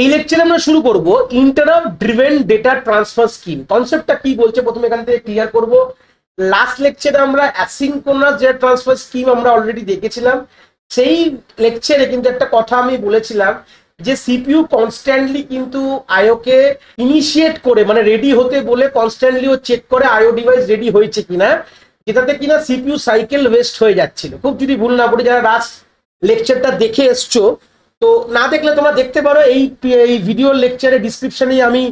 এই লেকচারে আমরা শুরু করব interrupt driven data transfer scheme কনসেপ্টটা কি বলছে প্রথমে এখান থেকে ক্লিয়ার করব লাস্ট লেকচারে আমরা অ্যাসিনক্রোনাস ডেটা ট্রান্সফার স্কিম আমরা অলরেডি দেখেছিলাম সেই লেকচারে কিন্তু একটা কথা আমি বলেছিলাম যে সিপিইউ কনস্ট্যান্টলি কিন্তু আয়োকে ইনিশিয়েট করে মানে রেডি হতে বলে কনস্ট্যান্টলি ও চেক করে আয়ো ডিভাইস রেডি হয়েছে কিনা যেটাতে কিনা সিপিইউ সাইকেল ওয়েস্ট হয়ে যাচ্ছিল খুব যদি ভুল না করি যারা লাস্ট লেকচারটা দেখে এসছো তো না দেখলে তোমরা দেখতে পারো এই এই ভিডিও লেকচারে ডিসক্রিপশনে আমি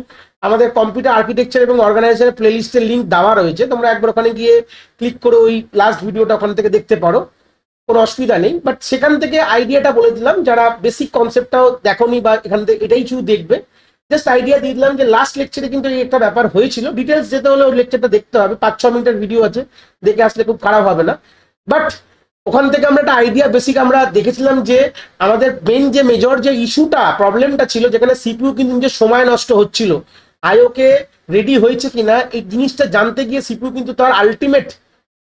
আমাদের কম্পিউটার আর্কিটেকচার এবং অর্গানাইজেশনের প্লেলিস্টের লিঙ্ক দেওয়া রয়েছে তোমরা একবার ওখানে গিয়ে ক্লিক করে ওই লাস্ট ভিডিওটা ওখান থেকে দেখতে পারো কোনো অসুবিধা নেই বাট সেখান থেকে আইডিয়াটা বলে দিলাম যারা বেসিক কনসেপ্টটাও দেখোনি বা এখান থেকে এটাই কিছু দেখবে জাস্ট আইডিয়া দিয়ে দিলাম যে লাস্ট লেকচারে কিন্তু এই একটা ব্যাপার হয়েছিল ডিটেলস যেতে হলে ওই লেকচারটা দেখতে হবে পাঁচ ছ মিনিটের ভিডিও আছে দেখে আসলে খুব খারাপ হবে না বাট ওখান থেকে আমরা একটা আইডিয়া বেসিক আমরা দেখেছিলাম যে আমাদের মেন যে মেজর যে ইস্যুটা প্রবলেমটা ছিল যেখানে সিপিউ কিন্তু যে সময় নষ্ট হচ্ছিল আয়োকে রেডি হয়েছে কিনা এই জিনিসটা জানতে গিয়ে সিপিউ কিন্তু তার আলটিমেট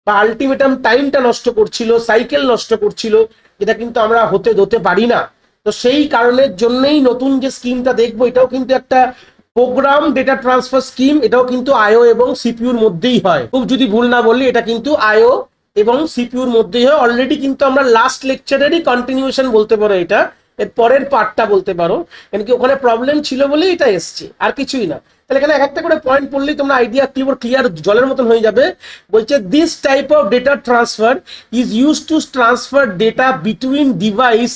বা আলটিমেটাম টাইমটা নষ্ট করছিল সাইকেল নষ্ট করছিল যেটা কিন্তু আমরা হতে ধরতে পারি না তো সেই কারণের জন্যেই নতুন যে স্কিমটা দেখবো এটাও কিন্তু একটা প্রোগ্রাম ডেটা ট্রান্সফার স্কিম এটাও কিন্তু আয়ো এবং সিপিউর মধ্যেই হয় খুব যদি ভুল না বললি এটা কিন্তু আয়ো এবং সিপিউর মধ্যেই হয় অলরেডি কিন্তু আমরা লাস্ট লেকচারেরই কন্টিনিউশন বলতে পারো এটা এর পরের পার্টটা বলতে পারো কেন মানে কি ওখানে প্রবলেম ছিল বলেই এটা এসছে আর কিছুই না তাহলে এখানে এক একটা করে পয়েন্ট পড়লেই তোমরা আইডিয়া ক্লিয়ার ক্লিয়ার জলের মতন হয়ে যাবে বলছে this type of data transfer is use to transfer data between device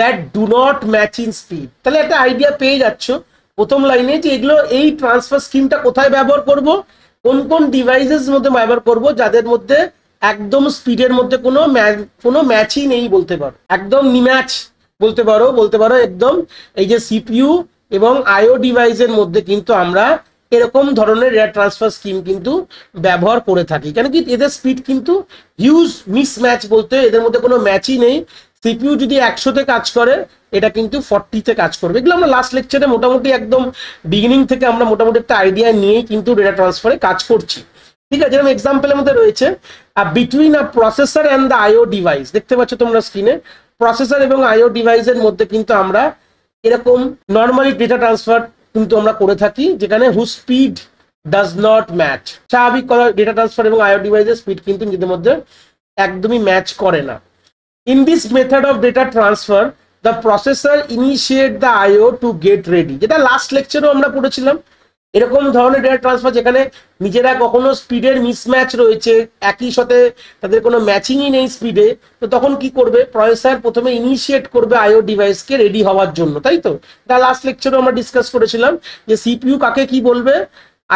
that do not match in speed তাহলে একটা আইডিয়া পেয়ে যাচ্ছ প্রথম লাইনে যে এগুলো এই ট্রান্সফার স্কিমটা কোথায় ব্যবহার করব কোন কোন ডিভাইসেস মধ্যে ব্যবহার করব যাদের মধ্যে একদম স্পিডের মধ্যে কোনো কোনো ম্যাচই নেই বলতে পারো একদম নিম্যাচ বলতে পারো বলতে পারো একদম এই যে সিপিইউ এবং আইও ডিভাইসের মধ্যে কিন্তু আমরা এরকম ধরনের রেয়ার ট্রান্সফার স্কিম কিন্তু ব্যবহার করে থাকি কেন কি এদের স্পিড কিন্তু হিউজ মিসম্যাচ বলতে এদের মধ্যে কোনো ম্যাচই নেই সিপিউ যদি একশোতে কাজ করে এটা কিন্তু ফর্টিতে কাজ করবে এগুলো আমরা লাস্ট লেকচারে মোটামুটি একদম বিগিনিং থেকে আমরা মোটামুটি একটা আইডিয়া নিয়েই কিন্তু ডেটা ট্রান্সফারে কাজ করছি ঠিক আছে যেরকম এক্সাম্পলের মধ্যে রয়েছে between a processor and the IO device দেখতে পাচ্ছ তোমরা স্ক্রিনে প্রসেসর এবং আইও ডিভাইসের মধ্যে কিন্তু আমরা এরকম নর্মালি ডেটা ট্রান্সফার কিন্তু আমরা করে থাকি যেখানে who speed does not match স্বাভাবিক ডেটা ট্রান্সফার এবং আইও ডিভাইসের স্পিড কিন্তু নিজেদের মধ্যে একদমই ম্যাচ করে না in this method of data transfer the processor initiate the IO to get ready যেটা লাস্ট লেকচারও আমরা পড়েছিলাম এরকম ধরনের ডেটা ট্রান্সফার যেখানে নিজেরা কখনো স্পিডের মিসম্যাচ রয়েছে একই সাথে তাদের কোনো ম্যাচিংই নেই স্পিডে তো তখন কি করবে প্রসেসর প্রথমে ইনিশিয়েট করবে আইও ডিভাইসকে রেডি হওয়ার জন্য তাই তো দা লাস্ট লেকচারও আমরা ডিসকাস করেছিলাম যে সিপিইউ কাকে কি বলবে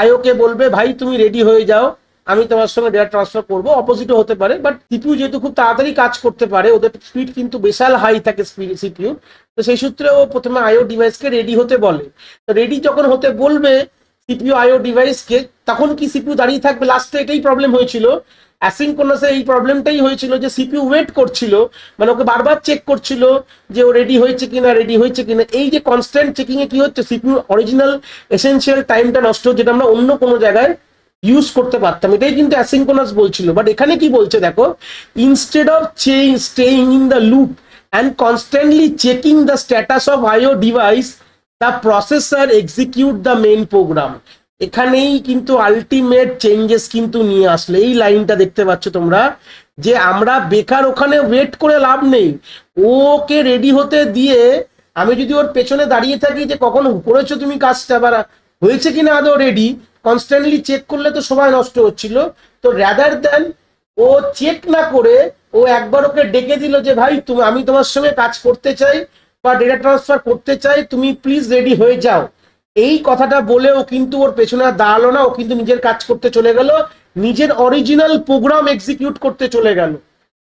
আইওকে বলবে ভাই তুমি রেডি হয়ে যাও আমি তোমার সঙ্গে ডেটা ট্রান্সফার করবো অপোজিটও হতে পারে বাট সিপিউ যেহেতু খুব তাড়াতাড়ি কাজ করতে পারে ওদের স্পিড কিন্তু বিশাল হাই থাকে সিপিউ তো সেই সূত্রে ও প্রথমে আইও ডিভাইসকে রেডি হতে বলে তো রেডি যখন হতে বলবে সিপিউ আইও ডিভাইসকে তখন কি সিপিউ দাঁড়িয়ে থাকবে লাস্টে এটাই প্রবলেম হয়েছিল অ্যাসিংকোনাসে এই প্রবলেমটাই হয়েছিল যে সিপিউ ওয়েট করছিল মানে ওকে বারবার চেক করছিল যে ও রেডি হয়েছে কিনা রেডি হয়েছে কিনা এই যে কনস্ট্যান্ট চেকিং এ কি হচ্ছে সিপিউ অরিজিনাল এসেনশিয়াল টাইমটা নষ্ট যেটা আমরা অন্য কোনো জায়গায় ইউজ করতে পারতাম এটাই কিন্তু অ্যাসিংকোনাস বলছিল বাট এখানে কি বলছে দেখো ইনস্টেড অফ চেইং staying in the loop and constantly checking the status of IO device the processor execute the main program এখানেই কিন্তু আলটিমেট চেঞ্জেস কিন্তু নিয়ে আসলে এই লাইনটা দেখতে পাচ্ছ তোমরা যে আমরা বেকার ওখানে ওয়েট করে লাভ নেই ওকে রেডি হতে দিয়ে আমি যদি ওর পেছনে দাঁড়িয়ে থাকি যে কখন করেছো তুমি কাজটা বা হয়েছে কিনা আদৌ রেডি কনস্ট্যান্টলি চেক করলে তো সময় নষ্ট হচ্ছিল তো র্যাদার দেন ও চেক না করে ও একবার ওকে ডেকে দিল যে ভাই তুমি আমি তোমার সঙ্গে কাজ করতে চাই বা ডেটা ট্রান্সফার করতে চাই তুমি প্লিজ রেডি হয়ে যাও এই কথাটা বলে ও কিন্তু ওর পেছনে দাঁড়ালো না ও কিন্তু নিজের কাজ করতে চলে গেল নিজের অরিজিনাল প্রোগ্রাম এক্সিকিউট করতে চলে গেল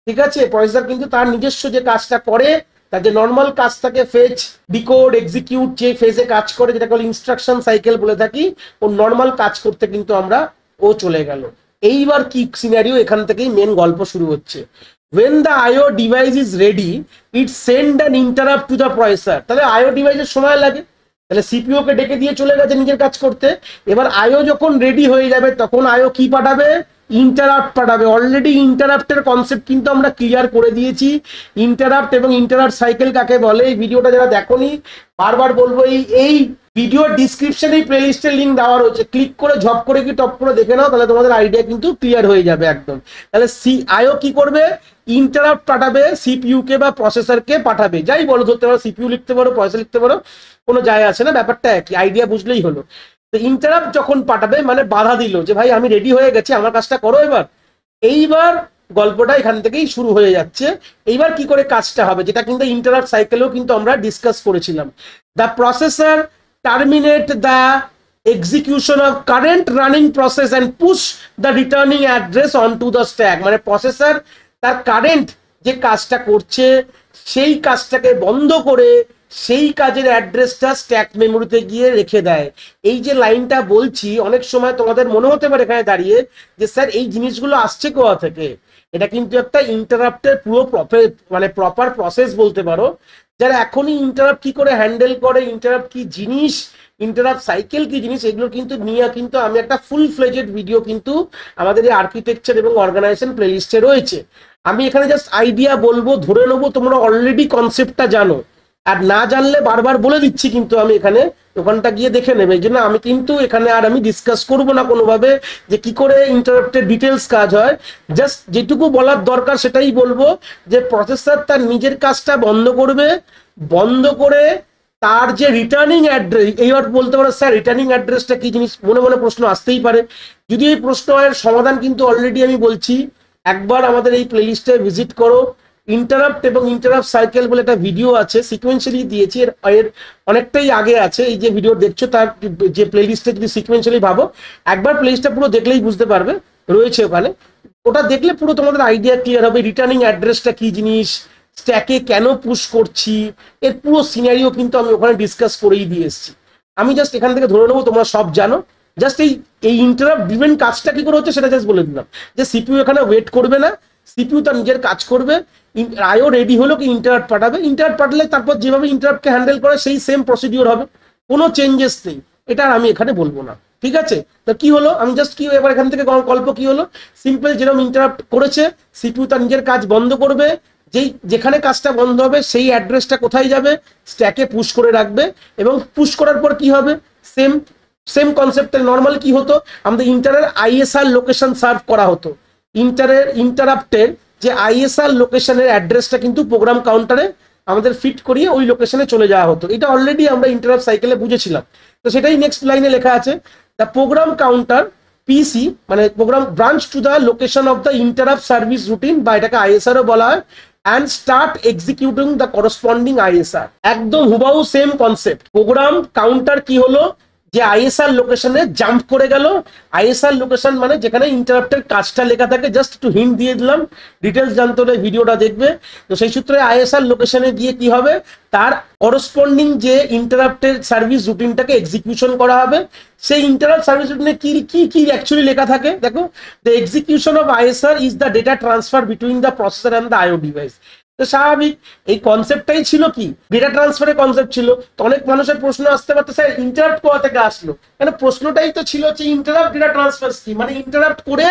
ঠিক আছে পয়সা কিন্তু তার নিজস্ব যে কাজটা করে তার যে নর্মাল কাজ থাকে ফেজ ডিকোড এক্সিকিউট যে ফেজে কাজ করে যেটাকে বলে ইনস্ট্রাকশন সাইকেল বলে থাকি ও নর্মাল কাজ করতে কিন্তু আমরা ও চলে গেল এইবার কি সিনারিও এখান থেকেই মেন গল্প শুরু হচ্ছে when the IO device is ready, it send an interrupt to the processor. তাহলে IO ডিভাইসের সময় লাগে তাহলে সিপিও কে ডেকে দিয়ে চলে গেছে নিজের কাজ করতে এবার আয়ো যখন রেডি হয়ে যাবে তখন আয়ো কি পাঠাবে ইন্টারাপ্ট পাঠাবে অলরেডি ইন্টারাপ্টের কনসেপ্ট কিন্তু আমরা ক্লিয়ার করে দিয়েছি ইন্টারাপ্ট এবং ইন্টারাপ্ট সাইকেল কাকে বলে এই ভিডিওটা যারা দেখোনি বারবার বলবো এই এই ভিডিওর প্লে প্লেলিস্টের লিঙ্ক দেওয়া রয়েছে ক্লিক করে ঝপ করে কি টপ করে দেখে নাও তাহলে তোমাদের আইডিয়া কিন্তু ক্লিয়ার হয়ে যাবে একদম তাহলে সি আইও কি করবে ইন্টারাপ্ট পাঠাবে সিপিইউ কে বা প্রসেসরকে পাঠাবে যাই বলো ধরতে পারো সিপিইউ লিখতে পারো প্রসেসর লিখতে পারো কোনো যায় আছে না ব্যাপারটা একই আইডিয়া বুঝলেই হলো তো ইন্টারাপ্ট যখন পাঠাবে মানে বাধা দিল যে ভাই আমি রেডি হয়ে গেছি আমার কাজটা করো এবার এইবার গল্পটা এখান থেকেই শুরু হয়ে যাচ্ছে এইবার কি করে কাজটা হবে যেটা কিন্তু ইন্টারাপ্ট সাইকেলেও কিন্তু আমরা ডিসকাস করেছিলাম the processor terminate the execution of current running process and push the returning address onto the stack মানে প্রসেসর তার কারেন্ট যে কাজটা করছে সেই কাজটাকে বন্ধ করে সেই কাজের অ্যাড্রেসটা স্ট্যাক মেমোরিতে গিয়ে রেখে দেয় এই যে লাইনটা বলছি অনেক সময় তোমাদের মনে হতে পারে এখানে দাঁড়িয়ে যে স্যার এই জিনিসগুলো আসছে কোয়া থেকে এটা কিন্তু একটা ইন্টারাপ্টের পুরো মানে প্রপার প্রসেস বলতে পারো যারা এখনই ইন্টারাপ্ট কি করে হ্যান্ডেল করে ইন্টারাপ্ট কি জিনিস ইন্টারাপ্ট সাইকেল কি জিনিস এগুলো কিন্তু নিয়ে কিন্তু আমি একটা ফুল ফ্লেজেড ভিডিও কিন্তু আমাদের এই আর্কিটেকচার এবং অর্গানাইজেশন প্লেলিস্টে রয়েছে আমি এখানে জাস্ট আইডিয়া বলবো ধরে নেবো তোমরা অলরেডি কনসেপ্টটা জানো আর না জানলে বারবার বলে দিচ্ছি কিন্তু আমি এখানে ওখানটা গিয়ে দেখে নেবে যে না আমি কিন্তু এখানে আর আমি ডিসকাস করব না কোনোভাবে যে কি করে ইন্টারাপ্টের ডিটেলস কাজ হয় জাস্ট যেটুকু বলার দরকার সেটাই বলবো যে প্রসেসর তার নিজের কাজটা বন্ধ করবে বন্ধ করে তার যে রিটার্নিং অ্যাড্রেস এইবার বলতে পারো স্যার রিটার্নিং অ্যাড্রেসটা কি জিনিস মনে মনে প্রশ্ন আসতেই পারে যদি এই প্রশ্ন হয় সমাধান কিন্তু অলরেডি আমি বলছি একবার আমাদের এই প্লেলিস্টে ভিজিট করো ইন্টারাপ্ট এবং ইন্টারাপ্ট সাইকেল বলে একটা ভিডিও আছে সিকুয়েন্সিয়ালি দিয়েছি এর এর অনেকটাই আগে আছে এই যে ভিডিও দেখছো তার যে প্লেলিস্টে যদি সিকুয়েন্সিয়ালি ভাবো একবার প্লেলিস্টটা পুরো দেখলেই বুঝতে পারবে রয়েছে ওখানে ওটা দেখলে পুরো তোমাদের আইডিয়া ক্লিয়ার হবে রিটার্নিং অ্যাড্রেসটা কী জিনিস স্ট্যাকে কেন পুশ করছি এর পুরো সিনারিও কিন্তু আমি ওখানে ডিসকাস করেই দিয়ে এসেছি আমি জাস্ট এখান থেকে ধরে নেবো তোমরা সব জানো জাস্ট এই এই ইন্টারাপ্ট ডিভেন্ট কাজটা কি করে হচ্ছে সেটা জাস্ট বলে দিলাম যে সিপিউ এখানে ওয়েট করবে না সিপিউ তার নিজের কাজ করবে আইও রেডি হলো কি ইন্টারাপ্ট পাঠাবে ইন্টারাপ্ট পাঠালে তারপর যেভাবে ইন্টারাপ্টকে হ্যান্ডেল করে সেই সেম প্রসিডিওর হবে কোনো চেঞ্জেস নেই এটা আমি এখানে বলবো না ঠিক আছে তো কি হলো আমি জাস্ট কি এবার এখান থেকে গল্প কি হলো সিম্পল যেরকম ইন্টারাপ্ট করেছে সিপিউ তার নিজের কাজ বন্ধ করবে যেই যেখানে কাজটা বন্ধ হবে সেই অ্যাড্রেসটা কোথায় যাবে স্ট্যাকে পুশ করে রাখবে এবং পুশ করার পর কি হবে সেম সেম কনসেপ্টে নর্মাল কি হতো আমাদের ইন্টারের আইএসআর লোকেশন সার্ভ করা হতো ইন্টারের ইন্টারাপ্টের যে আইএসআর লোকেশনের অ্যাড্রেসটা কিন্তু প্রোগ্রাম কাউন্টারে আমাদের ফিট করিয়ে ওই লোকেশনে চলে যাওয়া হতো এটা অলরেডি আমরা ইন্টারাপ সাইকেলে বুঝেছিলাম তো সেটাই নেক্সট লাইনে লেখা আছে দ্য প্রোগ্রাম কাউন্টার পিসি মানে program branch to the location of the interrupt service routine বা এটাকে আইএসআরও বলা হয় and start executing the corresponding ISR একদম হুবাহু সেম কনসেপ্ট প্রোগ্রাম কাউন্টার কি হলো যে আইএসআর লোকেশনে জাম্প করে গেল আইএসআর লোকেশন মানে যেখানে ইন্টারাপ্টের কাজটা লেখা থাকে জাস্ট একটু হিন্ট দিয়ে দিলাম ডিটেলস জানতে হলে ভিডিওটা দেখবে তো সেই সূত্রে আইএসআর লোকেশনে গিয়ে কি হবে তার করসপন্ডিং যে ইন্টারাপ্টের সার্ভিস রুটিনটাকে এক্সিকিউশন করা হবে সেই ইন্টারাপ্ট সার্ভিস রুটিনে কি কি কি অ্যাকচুয়ালি লেখা থাকে দেখো the execution of ISR is the data transfer between the processor and the IO device তো স্বাভাবিক এই কনসেপ্টটাই ছিল কি ডেটা ট্রান্সফারের কনসেপ্ট ছিল তো অনেক মানুষের প্রশ্ন আসতে পারতো স্যার ইন্টারাপ্ট কোয়া থেকে আসলো কেন প্রশ্নটাই তো ছিল যে ইন্টারাপ্ট ডেটা ট্রান্সফার স্কিম মানে ইন্টারাপ্ট করে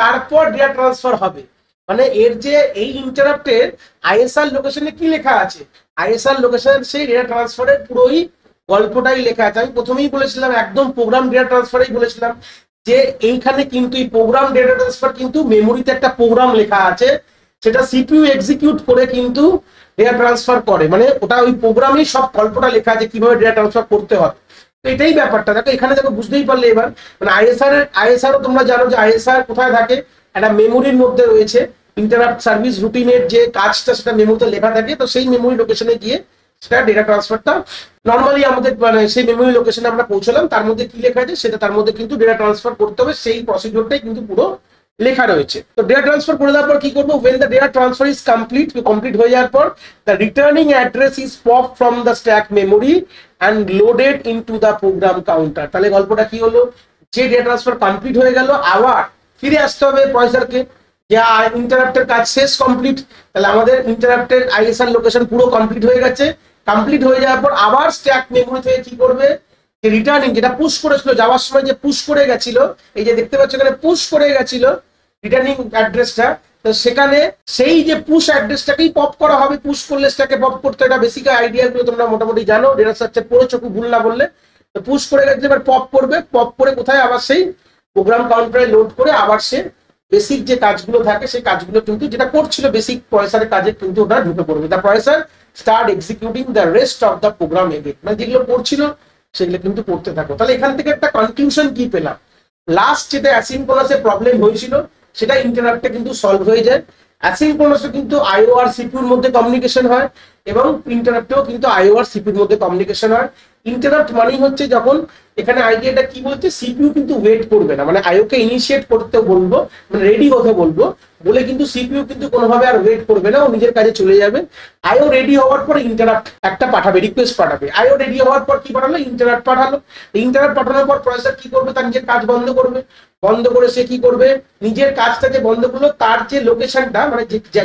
তারপর ডেটা ট্রান্সফার হবে মানে এর যে এই ইন্টারাপ্টের আইএসআর লোকেশনে কি লেখা আছে আইএসআর লোকেশন সেই ডেটা ট্রান্সফারের পুরোই গল্পটাই লেখা আছে আমি প্রথমেই বলেছিলাম একদম প্রোগ্রাম ডেটা ট্রান্সফারেই বলেছিলাম যে এইখানে কিন্তু এই প্রোগ্রাম ডেটা ট্রান্সফার কিন্তু মেমোরিতে একটা প্রোগ্রাম লেখা আছে সেটা সিপিউ এক্সিকিউট করে কিন্তু ডেটা ট্রান্সফার করে মানে ওটা ওই প্রোগ্রামেই সব গল্পটা লেখা আছে কিভাবে ডেটা ট্রান্সফার করতে হয় তো এটাই ব্যাপারটা দেখো এখানে দেখো বুঝতেই পারলে এবার মানে আইএসআর এর আইএসআর তোমরা জানো যে আইএসআর কোথায় থাকে একটা মেমোরির মধ্যে রয়েছে ইন্টারাপ্ট সার্ভিস রুটিনের যে কাজটা সেটা মেমোরিতে লেখা থাকে তো সেই মেমোরি লোকেশনে গিয়ে সেটা ডেটা ট্রান্সফারটা নর্মালি আমাদের মানে সেই মেমোরি লোকেশনে আমরা পৌঁছলাম তার মধ্যে কি লেখা আছে সেটা তার মধ্যে কিন্তু ডেটা ট্রান্সফার করতে হবে সেই প্রসিডিওরটাই কিন্তু পুরো লেখা রয়েছে তো ডেটা ট্রান্সফার করে দেওয়ার পর কি করবো when the data transfer is complete complete হয়ে যাওয়ার পর the returning address is pop from the stack memory and loaded into the program counter তাহলে গল্পটা কি হলো যে ডেটা ট্রান্সফার কমপ্লিট হয়ে গেল আবার ফিরে আসতে হবে প্রসেসরকে যা ইন্টারাপ্টের কাজ শেষ কমপ্লিট তাহলে আমাদের ইন্টারাপ্টের আইএসআর লোকেশন পুরো কমপ্লিট হয়ে গেছে কমপ্লিট হয়ে যাওয়ার পর আবার স্ট্যাক মেমোরি থেকে কি করবে রিটার্নিং যেটা পুশ করেছিল যাওয়ার সময় যে পুশ করে গেছিল এই যে দেখতে পাচ্ছ এখানে পুশ করে গেছিল রিটার্নিং অ্যাড্রেসটা তো সেখানে সেই যে পুশ অ্যাড্রেসটাকেই পপ করা হবে পুশ করলে সেটাকে পপ করতে এটা বেসিক আইডিয়াগুলো তোমরা মোটামুটি জানো ডেটা স্ট্রাকচার পড়েছো খুব ভুল না বললে তো পুশ করে গেছে এবার পপ করবে পপ করে কোথায় আবার সেই প্রোগ্রাম কাউন্টারে লোড করে আবার সে বেসিক যে কাজগুলো থাকে সেই কাজগুলো কিন্তু যেটা করছিল বেসিক প্রসেসরের কাজে কিন্তু ওটা ঢুকে পড়বে the processor start executing the rest of the program again মানে যেগুলো করছিল সেগুলো কিন্তু করতে থাকো তাহলে এখান থেকে একটা কনক্লুশন কি পেলাম লাস্ট যেটা অ্যাসিম্পলাসে প্রবলেম হয়েছিল সেটা ইন্টারাপ্টটা কিন্তু সলভ হয়ে যায় অ্যাসিঙ্ক্রোনাসও কিন্তু আইও আর সিপিউর মধ্যে কমিউনিকেশন হয় এবং ইন্টারাপ্টেও কিন্তু আইও আর সিপিউর মধ্যে কমিউনিকেশন হয় ইন্টারাপ্ট মানেই হচ্ছে যখন এখানে আইডিয়াটা কি বলছে সিপিউ কিন্তু ওয়েট করবে না মানে আইওকে ইনিশিয়েট করতে বলবো মানে রেডি কথা বলবো বলে কিন্তু সিপিউ কিন্তু কোনোভাবে আর ওয়েট করবে না ও নিজের কাজে চলে যাবে আইও রেডি হওয়ার পর ইন্টারাপ্ট একটা পাঠাবে রিকোয়েস্ট পাঠাবে আইও রেডি হওয়ার পর কি পাঠালো ইন্টারাপ্ট পাঠালো ইন্টারাপ্ট পাঠানোর পর প্রসেসর কি করবে তার নিজের কাজ বন্ধ করবে বন্ধ করে সে কি করবে নিজের কাজটা যে বন্ধ করলো তার যে লোকেশনটা মানে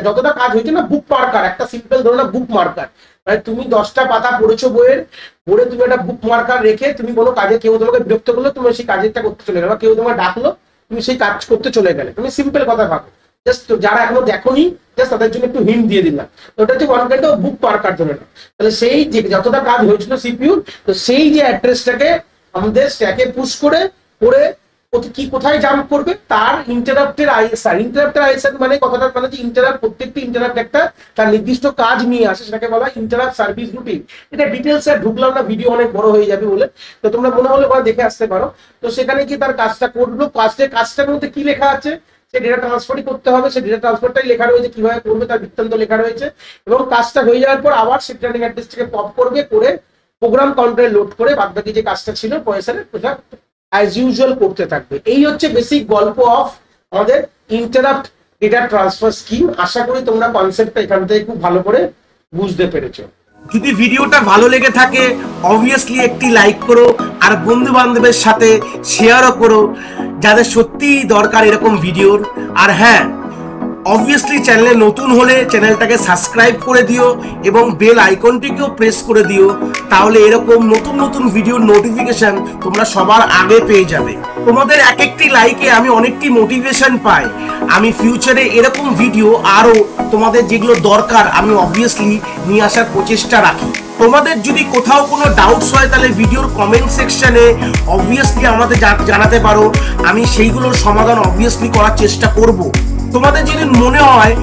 যতটা কাজ হয়েছে না বুক মার্কার একটা সিম্পল ধরো না বুক মার্কার মানে তুমি দশটা পাতা পড়েছো বইয়ের পড়ে তুমি একটা বুক মার্কার রেখে তুমি কোনো কাজে কেউ তোমাকে বিরক্ত করলো তুমি সেই কাজটা করতে চলে গেলে বা কেউ তোমাকে ডাকলো তুমি সেই কাজ করতে চলে গেলে তুমি সিম্পল কথা ভাবো জাস্ট যারা এখনো দেখোনি জাস্ট তাদের জন্য একটু হিম দিয়ে দিলাম তো ওটা হচ্ছে ওয়ান কাইন্ড অফ বুক পার কার ধরে না তাহলে সেই যে যতটা কাজ হয়েছিল সিপিউর তো সেই যে অ্যাড্রেসটাকে আমাদের স্ট্যাকে পুশ করে করে কি কোথায় জাম্প করবে তার ইন্টারাপ্টের আইএসআর ইন্টারাপ্টের আইএসআর মানে কথাটা মানে যে ইন্টারাপ্ট প্রত্যেকটি ইন্টারাপ্ট একটা তার নির্দিষ্ট কাজ নিয়ে আসে সেটাকে বলা ইন্টারাপ্ট সার্ভিস রুটিন এটা ডিটেলস ঢুকলাম না ভিডিও অনেক বড় হয়ে যাবে বলে তো তোমরা মনে হলে ওখানে দেখে আসতে পারো তো সেখানে কি তার কাজটা করলো কাজটা কাজটার মধ্যে কি লেখা আছে সে ডেটা ট্রান্সফারই করতে হবে সে ডেটা ট্রান্সফারটাই লেখা রয়েছে কিভাবে করবে তার বৃত্তান্ত লেখা রয়েছে এবং কাজটা হয়ে যাওয়ার পর আবার সে ট্রেনিং অ্যাড্রেস থেকে পপ করবে করে প্রোগ্রাম কাউন্টারে লোড করে বাদবাকি যে কাজটা ছিল পয়সার অ্যাজ ইউজুয়াল করতে থাকবে এই হচ্ছে বেসিক গল্প অফ আমাদের ইন্টারাপ্ট ডেটা ট্রান্সফার স্কিম আশা করি তোমরা কনসেপ্টটা এখান থেকে খুব ভালো করে বুঝতে পেরেছো যদি ভিডিওটা ভালো লেগে থাকে অবভিয়াসলি একটি লাইক করো আর বন্ধু বান্ধবের সাথে শেয়ারও করো যাদের সত্যিই দরকার এরকম ভিডিওর আর হ্যাঁ অবভিয়াসলি চ্যানেলে নতুন হলে চ্যানেলটাকে সাবস্ক্রাইব করে দিও এবং বেল আইকনটিকেও প্রেস করে দিও তাহলে এরকম নতুন নতুন ভিডিওর নোটিফিকেশান তোমরা সবার আগে পেয়ে যাবে তোমাদের এক একটি লাইকে আমি অনেকটি মোটিভেশন পাই আমি ফিউচারে এরকম ভিডিও আরও তোমাদের যেগুলো দরকার আমি অবভিয়াসলি নিয়ে আসার প্রচেষ্টা রাখি তোমাদের যদি কোথাও কোনো ডাউটস হয় তাহলে ভিডিওর কমেন্ট সেকশানে অবভিয়াসলি আমাদের জানাতে পারো আমি সেইগুলোর সমাধান অবভিয়াসলি করার চেষ্টা করবো তোমাদের যদি মনে হয়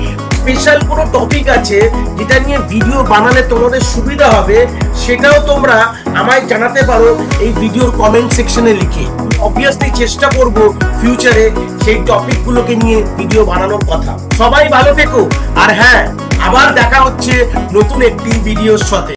স্পেশাল কোনো টপিক আছে যেটা নিয়ে ভিডিও বানালে তোমাদের সুবিধা হবে সেটাও তোমরা আমায় জানাতে পারো এই ভিডিওর কমেন্ট সেকশনে লিখে অবভিয়াসলি চেষ্টা করব ফিউচারে সেই টপিকগুলোকে নিয়ে ভিডিও বানানোর কথা সবাই ভালো থেকো আর হ্যাঁ আবার দেখা হচ্ছে নতুন একটি ভিডিওর সাথে